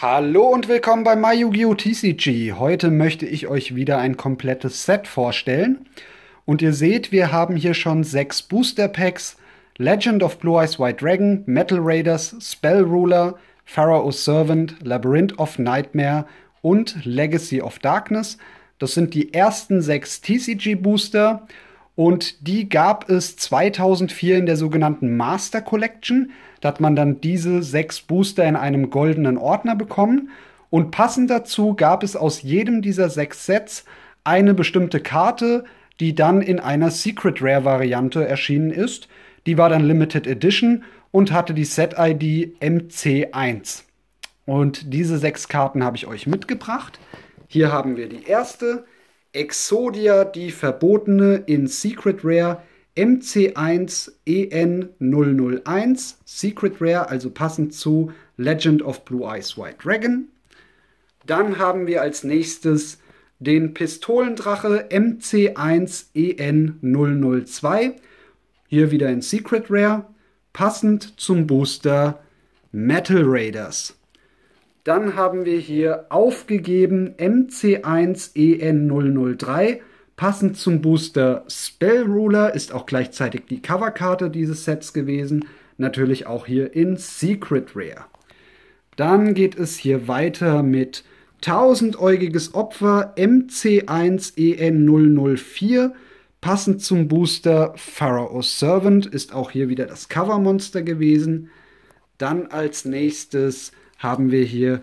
Hallo und willkommen bei MyYugiOh TCG. Heute möchte ich euch wieder ein komplettes Set vorstellen. Und ihr seht, wir haben hier schon sechs Booster Packs: Legend of Blue Eyes White Dragon, Metal Raiders, Spell Ruler, Pharaoh's Servant, Labyrinth of Nightmare und Legacy of Darkness. Das sind die ersten sechs TCG Booster. Und die gab es 2004 in der sogenannten Master Collection. Da hat man dann diese sechs Booster in einem goldenen Ordner bekommen. Und passend dazu gab es aus jedem dieser sechs Sets eine bestimmte Karte, die dann in einer Secret Rare Variante erschienen ist. Die war dann Limited Edition und hatte die Set-ID MC1. Und diese sechs Karten habe ich euch mitgebracht. Hier haben wir die erste, Exodia die verbotene in Secret Rare MC1EN001 e Secret Rare, also passend zu Legend of Blue Eyes White Dragon. Dann haben wir als nächstes den Pistolendrache MC1EN002, e hier wieder in Secret Rare, passend zum Booster Metal Raiders. Dann haben wir hier aufgegeben MC1EN003, e passend zum Booster Spell Ruler, ist auch gleichzeitig die Coverkarte dieses Sets gewesen. Natürlich auch hier in Secret Rare. Dann geht es hier weiter mit 1000-äugiges Opfer MC1EN004, e passend zum Booster Pharaoh's Servant, ist auch hier wieder das Covermonster gewesen. Dann als nächstes haben wir hier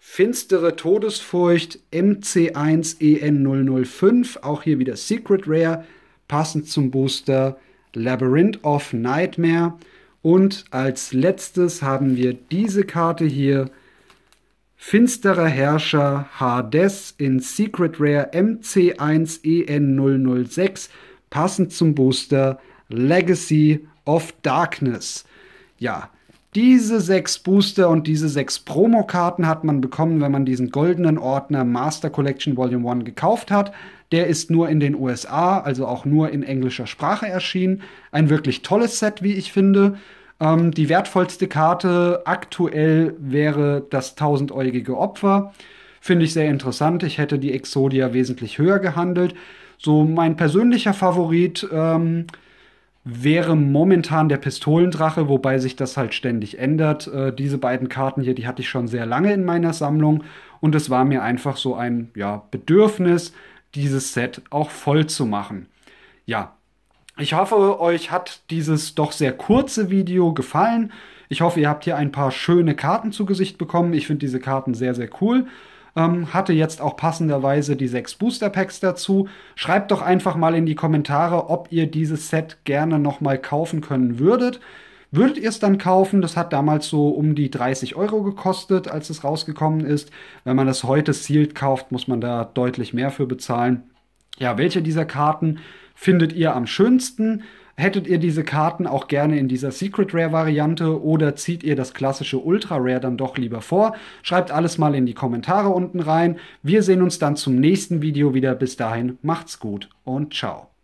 Finstere Todesfurcht MC1EN005, e auch hier wieder Secret Rare, passend zum Booster Labyrinth of Nightmare. Und als letztes haben wir diese Karte hier, Finsterer Herrscher Hades in Secret Rare MC1EN006, e passend zum Booster Legacy of Darkness. Ja, diese sechs Booster und diese sechs Promokarten hat man bekommen, wenn man diesen goldenen Ordner Master Collection Volume 1 gekauft hat. Der ist nur in den USA, also auch nur in englischer Sprache erschienen. Ein wirklich tolles Set, wie ich finde. Ähm, die wertvollste Karte aktuell wäre das tausendäugige Opfer. Finde ich sehr interessant. Ich hätte die Exodia wesentlich höher gehandelt. So mein persönlicher Favorit. Ähm, wäre momentan der Pistolendrache, wobei sich das halt ständig ändert. Äh, diese beiden Karten hier, die hatte ich schon sehr lange in meiner Sammlung und es war mir einfach so ein ja, Bedürfnis, dieses Set auch voll zu machen. Ja, ich hoffe, euch hat dieses doch sehr kurze Video gefallen. Ich hoffe, ihr habt hier ein paar schöne Karten zu Gesicht bekommen. Ich finde diese Karten sehr, sehr cool. Ähm, hatte jetzt auch passenderweise die sechs Booster Packs dazu. Schreibt doch einfach mal in die Kommentare, ob ihr dieses Set gerne nochmal kaufen können würdet. Würdet ihr es dann kaufen? Das hat damals so um die 30 Euro gekostet, als es rausgekommen ist. Wenn man das heute sealed kauft, muss man da deutlich mehr für bezahlen. Ja, welche dieser Karten findet ihr am schönsten? hättet ihr diese Karten auch gerne in dieser Secret Rare Variante oder zieht ihr das klassische Ultra Rare dann doch lieber vor? Schreibt alles mal in die Kommentare unten rein. Wir sehen uns dann zum nächsten Video wieder. Bis dahin, macht's gut und ciao.